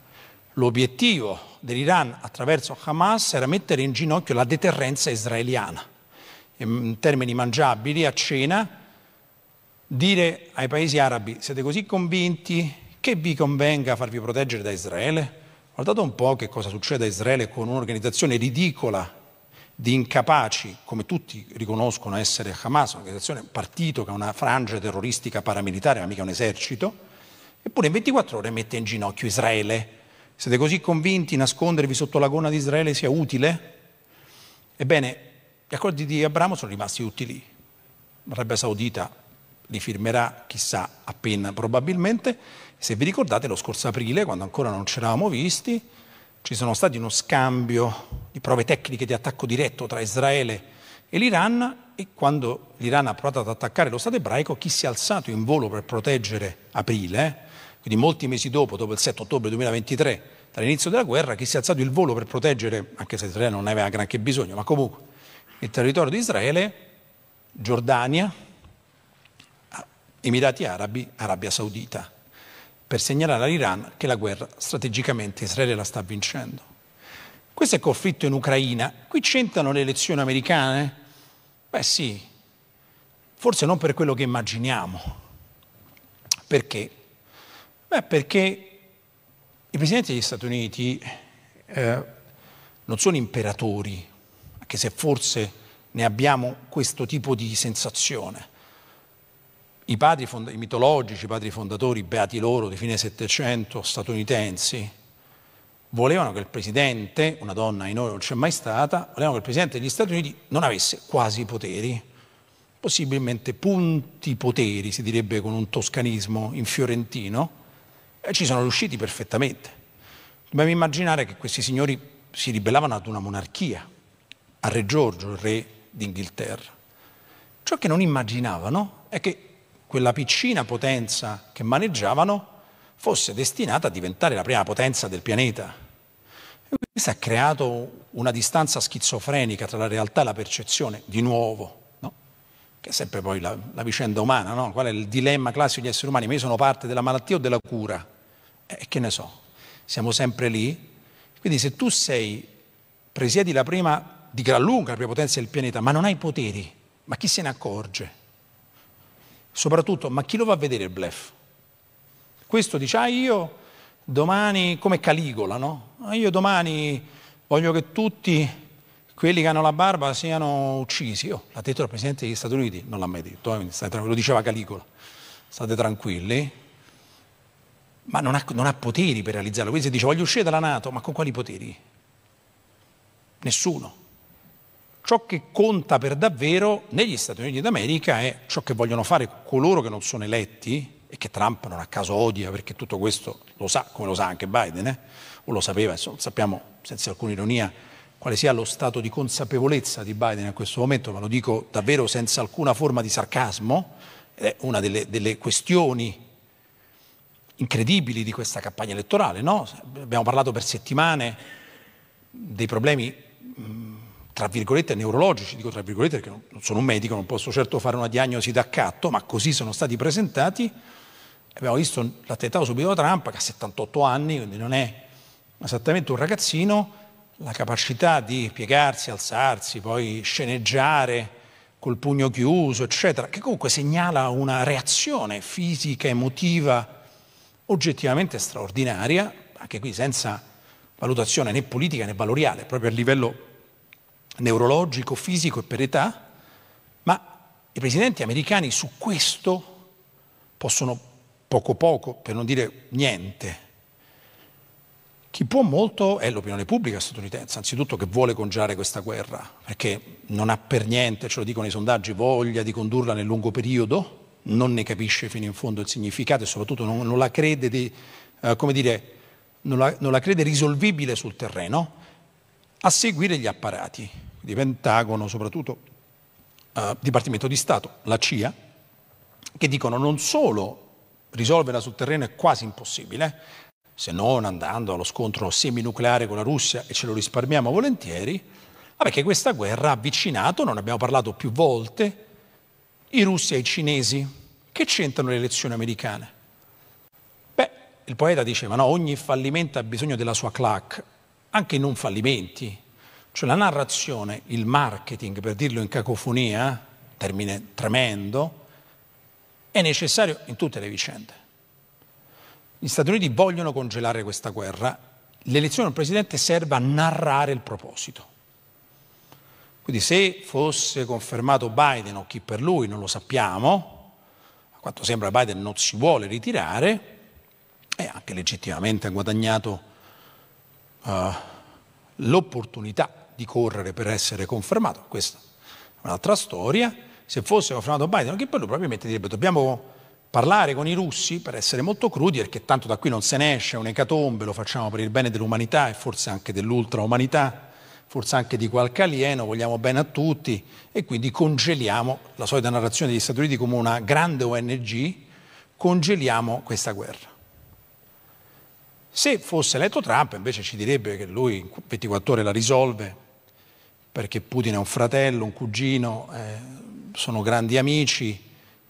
Speaker 1: L'obiettivo dell'Iran attraverso Hamas era mettere in ginocchio la deterrenza israeliana. In termini mangiabili, a cena, dire ai paesi arabi siete così convinti che vi convenga farvi proteggere da Israele? Guardate un po' che cosa succede a Israele con un'organizzazione ridicola di incapaci, come tutti riconoscono essere Hamas, un'organizzazione, un partito che ha una frangia terroristica paramilitare, ma mica un esercito, eppure in 24 ore mette in ginocchio Israele. Siete così convinti nascondervi sotto la gonna di Israele sia utile? Ebbene, gli accordi di Abramo sono rimasti utili. L'Arabia Saudita li firmerà chissà appena probabilmente. Se vi ricordate lo scorso aprile, quando ancora non ci eravamo visti, ci sono stati uno scambio di prove tecniche di attacco diretto tra Israele e l'Iran e quando l'Iran ha provato ad attaccare lo Stato ebraico, chi si è alzato in volo per proteggere aprile, eh? quindi molti mesi dopo, dopo il 7 ottobre 2023, dall'inizio della guerra, chi si è alzato in volo per proteggere, anche se Israele non ne aveva granché bisogno, ma comunque il territorio di Israele, Giordania, Emirati Arabi, Arabia Saudita, per segnalare all'Iran che la guerra strategicamente Israele la sta vincendo. Questo è il conflitto in Ucraina. Qui c'entrano le elezioni americane? Beh sì, forse non per quello che immaginiamo. Perché? Beh perché i presidenti degli Stati Uniti eh, non sono imperatori, anche se forse ne abbiamo questo tipo di sensazione. I padri fond- i mitologici, i padri fondatori, beati loro, di fine Settecento, statunitensi, volevano che il presidente, una donna in oro non c'è mai stata, volevano che il presidente degli Stati Uniti non avesse quasi poteri, possibilmente punti poteri, si direbbe con un toscanismo in fiorentino, e ci sono riusciti perfettamente. Dobbiamo immaginare che questi signori si ribellavano ad una monarchia, a Re Giorgio, il re d'Inghilterra. Ciò che non immaginavano è che quella piccina potenza che maneggiavano fosse destinata a diventare la prima potenza del pianeta. E questo ha creato una distanza schizofrenica tra la realtà e la percezione, di nuovo, no? che è sempre poi la, la vicenda umana, no? qual è il dilemma classico degli esseri umani, ma io sono parte della malattia o della cura? Eh, e eh, che ne so, siamo sempre lì. Quindi se tu sei, presiedi la prima, di gran lunga la prima potenza del pianeta, ma non hai poteri, ma chi se ne accorge? Soprattutto, ma chi lo va a vedere il blef? Questo dice, ah io domani, come Caligola, no? Ah, io domani voglio che tutti quelli che hanno la barba siano uccisi. Oh, l'ha detto il Presidente degli Stati Uniti, non l'ha mai detto, eh, lo diceva Caligola. State tranquilli, ma non ha, non ha poteri per realizzarlo. Quindi si dice voglio uscire dalla Nato, ma con quali poteri? Nessuno. Ciò che conta per davvero negli Stati Uniti d'America è ciò che vogliono fare coloro che non sono eletti e che Trump non a caso odia perché tutto questo lo sa, come lo sa anche Biden, eh? o lo sapeva, insomma, sappiamo senza alcuna ironia quale sia lo stato di consapevolezza di Biden a questo momento, ma lo dico davvero senza alcuna forma di sarcasmo, è una delle, delle questioni incredibili di questa campagna elettorale. No? Abbiamo parlato per settimane dei problemi tra virgolette, neurologici, dico tra virgolette perché non sono un medico, non posso certo fare una diagnosi d'accatto, ma così sono stati presentati. Abbiamo visto l'attentato subito da Trump, che ha 78 anni, quindi non è esattamente un ragazzino, la capacità di piegarsi, alzarsi, poi sceneggiare col pugno chiuso, eccetera, che comunque segnala una reazione fisica, emotiva, oggettivamente straordinaria, anche qui senza valutazione né politica né valoriale, proprio a livello neurologico, fisico e per età, ma i presidenti americani su questo possono poco poco, per non dire niente. Chi può molto è l'opinione pubblica statunitense, anzitutto che vuole congelare questa guerra, perché non ha per niente, ce lo dicono i sondaggi, voglia di condurla nel lungo periodo, non ne capisce fino in fondo il significato e soprattutto non, non la crede di, eh, come dire, non la, non la crede risolvibile sul terreno a seguire gli apparati di Pentagono, soprattutto eh, Dipartimento di Stato, la CIA, che dicono non solo risolverla sul terreno è quasi impossibile, se non andando allo scontro seminucleare con la Russia e ce lo risparmiamo volentieri, ma perché questa guerra ha avvicinato, non abbiamo parlato più volte, i russi ai cinesi. Che c'entrano le elezioni americane? Beh, il poeta diceva, no, ogni fallimento ha bisogno della sua clac anche non fallimenti. Cioè la narrazione, il marketing, per dirlo in cacofonia, termine tremendo, è necessario in tutte le vicende. Gli Stati Uniti vogliono congelare questa guerra, l'elezione del Presidente serve a narrare il proposito. Quindi se fosse confermato Biden o chi per lui, non lo sappiamo, a quanto sembra Biden non si vuole ritirare, e anche legittimamente ha guadagnato eh, l'opportunità di correre per essere confermato, questa è un'altra storia, se fosse confermato Biden, anche poi lui probabilmente direbbe dobbiamo parlare con i russi per essere molto crudi perché tanto da qui non se ne esce, è un'ecatombe, lo facciamo per il bene dell'umanità e forse anche dell'ultraumanità, forse anche di qualche alieno, vogliamo bene a tutti e quindi congeliamo la solita narrazione degli Stati Uniti come una grande ONG, congeliamo questa guerra. Se fosse eletto Trump invece ci direbbe che lui in 24 ore la risolve, perché Putin è un fratello, un cugino, eh, sono grandi amici,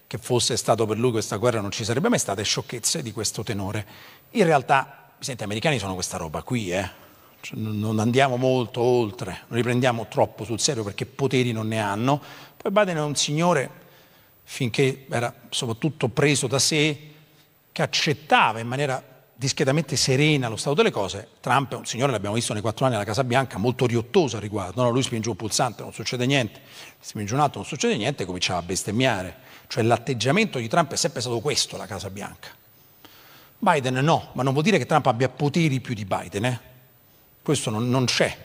Speaker 1: che fosse stato per lui questa guerra non ci sarebbe mai state sciocchezze di questo tenore. In realtà, senti, gli americani sono questa roba qui, eh? cioè, non andiamo molto oltre, non li prendiamo troppo sul serio perché poteri non ne hanno. Poi Biden è un signore, finché era soprattutto preso da sé, che accettava in maniera discretamente serena allo stato delle cose, Trump è un signore, l'abbiamo visto nei quattro anni alla Casa Bianca, molto riottoso al riguardo, no, lui spinge un pulsante, non succede niente, spinge un altro, non succede niente, e cominciava a bestemmiare. Cioè l'atteggiamento di Trump è sempre stato questo, la Casa Bianca. Biden no, ma non vuol dire che Trump abbia poteri più di Biden, eh? questo non, non c'è.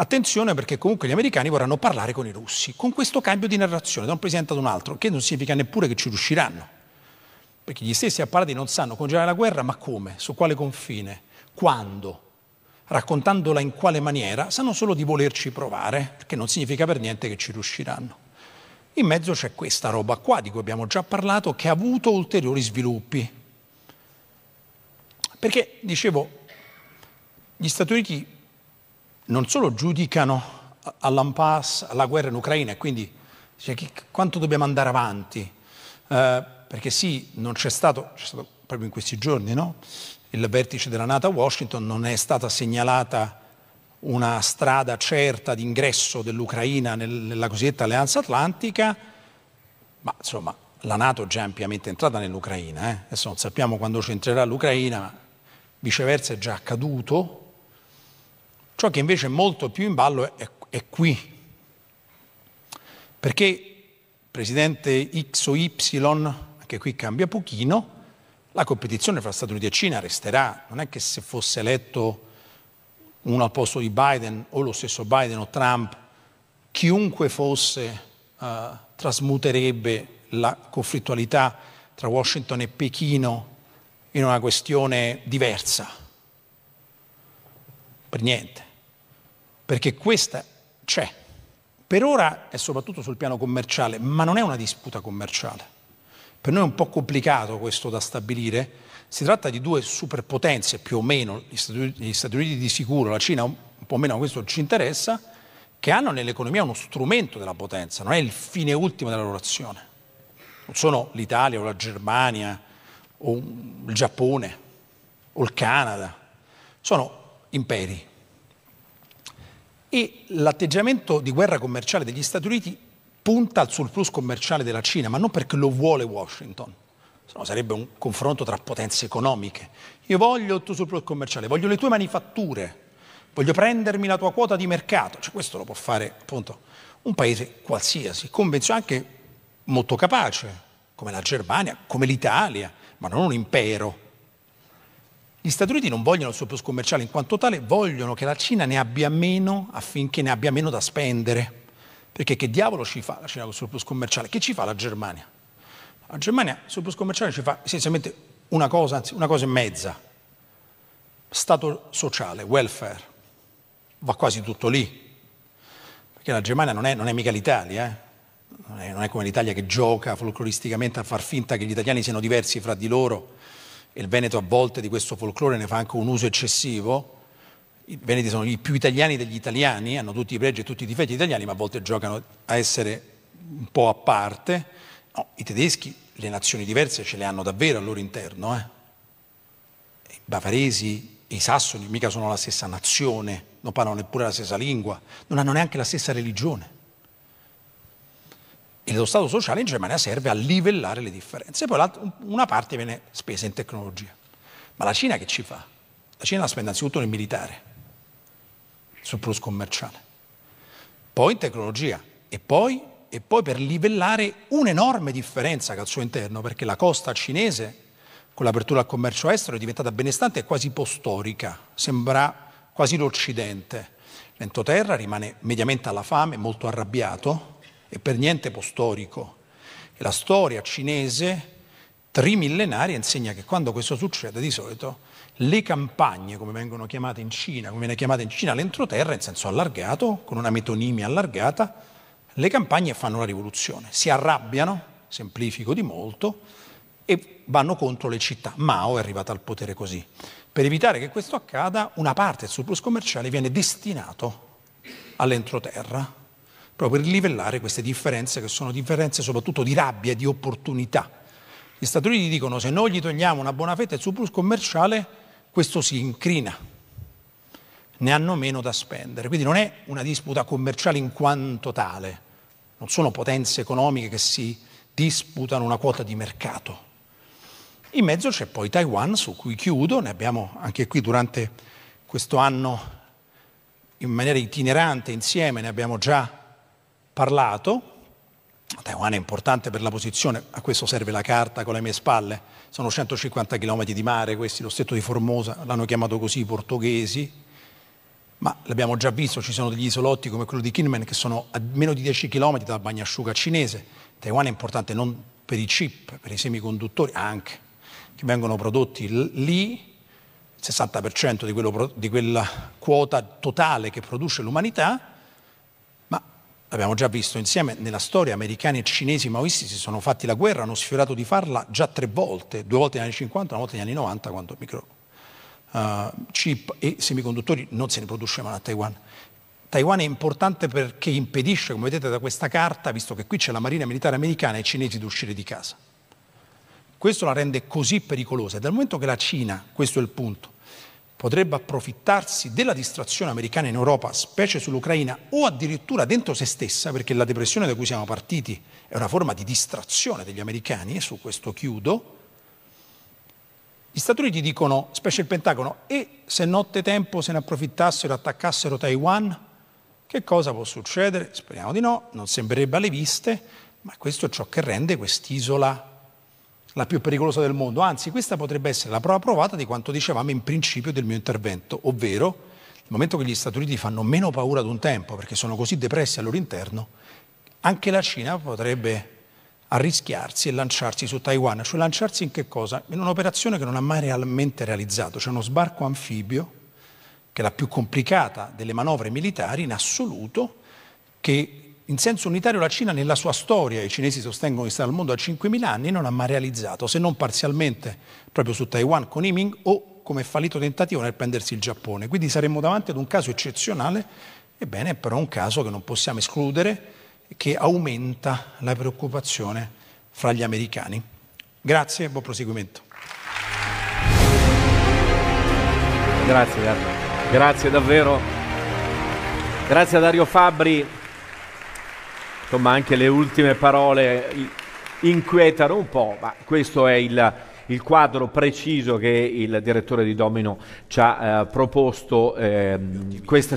Speaker 1: Attenzione perché comunque gli americani vorranno parlare con i russi, con questo cambio di narrazione da un presidente ad un altro, che non significa neppure che ci riusciranno perché gli stessi apparati non sanno congelare la guerra, ma come? Su quale confine? Quando? Raccontandola in quale maniera? Sanno solo di volerci provare, che non significa per niente che ci riusciranno. In mezzo c'è questa roba qua di cui abbiamo già parlato che ha avuto ulteriori sviluppi. Perché, dicevo, gli Stati Uniti non solo giudicano all'Ampass, alla guerra in Ucraina, e quindi cioè, quanto dobbiamo andare avanti? Eh, perché sì, non c'è stato, c'è stato proprio in questi giorni, no? il vertice della NATO a Washington, non è stata segnalata una strada certa d'ingresso dell'Ucraina nella cosiddetta alleanza atlantica, ma insomma la Nato è già ampiamente entrata nell'Ucraina, eh? adesso non sappiamo quando c'entrerà l'Ucraina, ma viceversa è già accaduto. Ciò che invece è molto più in ballo è, è qui, perché Presidente X o Y perché qui cambia pochino, la competizione fra Stati Uniti e Cina resterà, non è che se fosse eletto uno al posto di Biden o lo stesso Biden o Trump, chiunque fosse uh, trasmuterebbe la conflittualità tra Washington e Pechino in una questione diversa. Per niente. Perché questa c'è. Per ora è soprattutto sul piano commerciale, ma non è una disputa commerciale per noi è un po' complicato questo da stabilire. Si tratta di due superpotenze più o meno, gli Stati, Uniti, gli Stati Uniti di sicuro, la Cina un po' meno, questo ci interessa, che hanno nell'economia uno strumento della potenza, non è il fine ultimo della loro azione. Non sono l'Italia o la Germania o il Giappone o il Canada, sono imperi. E l'atteggiamento di guerra commerciale degli Stati Uniti punta al surplus commerciale della Cina, ma non perché lo vuole Washington, se no sarebbe un confronto tra potenze economiche. Io voglio il tuo surplus commerciale, voglio le tue manifatture, voglio prendermi la tua quota di mercato. Cioè, questo lo può fare appunto un paese qualsiasi, convenzionale anche molto capace, come la Germania, come l'Italia, ma non un impero. Gli Stati Uniti non vogliono il surplus commerciale in quanto tale, vogliono che la Cina ne abbia meno affinché ne abbia meno da spendere. Perché che diavolo ci fa la Cina con il surplus commerciale? Che ci fa la Germania? La Germania il surplus commerciale ci fa essenzialmente una cosa, anzi una cosa e mezza. Stato sociale, welfare, va quasi tutto lì. Perché la Germania non è, non è mica l'Italia, eh? non, è, non è come l'Italia che gioca folcloristicamente a far finta che gli italiani siano diversi fra di loro e il Veneto a volte di questo folklore ne fa anche un uso eccessivo i Veneti sono i più italiani degli italiani, hanno tutti i pregi e tutti i difetti italiani, ma a volte giocano a essere un po' a parte. No, I tedeschi le nazioni diverse ce le hanno davvero al loro interno. Eh? I bavaresi, i sassoni mica sono la stessa nazione, non parlano neppure la stessa lingua, non hanno neanche la stessa religione. E lo Stato sociale in Germania serve a livellare le differenze. Poi una parte viene spesa in tecnologia. Ma la Cina che ci fa? La Cina la spende anzitutto nel militare surplus commerciale, poi in tecnologia e poi, e poi per livellare un'enorme differenza che al suo interno, perché la costa cinese con l'apertura al commercio estero è diventata benestante e quasi postorica, sembra quasi l'Occidente. L'entoterra rimane mediamente alla fame, molto arrabbiato e per niente postorico. E la storia cinese trimillenaria insegna che quando questo succede di solito le campagne, come vengono chiamate in Cina, come viene chiamata in Cina l'entroterra, in senso allargato, con una metonimia allargata, le campagne fanno la rivoluzione, si arrabbiano, semplifico di molto, e vanno contro le città. Mao è arrivata al potere così. Per evitare che questo accada, una parte del surplus commerciale viene destinato all'entroterra, proprio per livellare queste differenze, che sono differenze soprattutto di rabbia e di opportunità. Gli Stati Uniti dicono se noi gli togliamo una buona fetta del surplus commerciale, questo si incrina, ne hanno meno da spendere. Quindi non è una disputa commerciale in quanto tale, non sono potenze economiche che si disputano una quota di mercato. In mezzo c'è poi Taiwan, su cui chiudo, ne abbiamo anche qui durante questo anno in maniera itinerante insieme, ne abbiamo già parlato. Taiwan è importante per la posizione, a questo serve la carta con le mie spalle, sono 150 km di mare, questi lo stretto di Formosa, l'hanno chiamato così i portoghesi, ma l'abbiamo già visto, ci sono degli isolotti come quello di Kinmen che sono a meno di 10 km dalla bagnasciuga cinese. Taiwan è importante non per i chip, per i semiconduttori anche, che vengono prodotti lì, il 60% di, quello, di quella quota totale che produce l'umanità, L'abbiamo già visto insieme nella storia, americani e cinesi maoisti si sono fatti la guerra, hanno sfiorato di farla già tre volte, due volte negli anni 50, una volta negli anni 90 quando micro uh, chip e semiconduttori non se ne producevano a Taiwan. Taiwan è importante perché impedisce, come vedete da questa carta, visto che qui c'è la marina militare americana e i cinesi di uscire di casa. Questo la rende così pericolosa e dal momento che la Cina, questo è il punto, potrebbe approfittarsi della distrazione americana in Europa, specie sull'Ucraina, o addirittura dentro se stessa, perché la depressione da cui siamo partiti è una forma di distrazione degli americani, e su questo chiudo, gli Stati Uniti dicono, specie il Pentagono, e se nottetempo se ne approfittassero e attaccassero Taiwan, che cosa può succedere? Speriamo di no, non sembrerebbe alle viste, ma questo è ciò che rende quest'isola la più pericolosa del mondo, anzi questa potrebbe essere la prova provata di quanto dicevamo in principio del mio intervento, ovvero nel momento che gli Stati Uniti fanno meno paura ad un tempo perché sono così depressi al loro interno, anche la Cina potrebbe arrischiarsi e lanciarsi su Taiwan. Cioè lanciarsi in che cosa? In un'operazione che non ha mai realmente realizzato, cioè uno sbarco anfibio, che è la più complicata delle manovre militari in assoluto, che in senso unitario la Cina nella sua storia, i cinesi sostengono che sta al mondo da 5.000 anni, non ha mai realizzato, se non parzialmente, proprio su Taiwan con i Ming o come fallito tentativo nel prendersi il Giappone. Quindi saremmo davanti ad un caso eccezionale, ebbene è però un caso che non possiamo escludere, che aumenta la preoccupazione fra gli americani. Grazie e buon proseguimento. Grazie, grazie, grazie davvero. Grazie a Dario Fabbri insomma anche le ultime parole inquietano un po', ma questo è il, il quadro preciso che il direttore di Domino ci ha eh, proposto eh, questa settimana.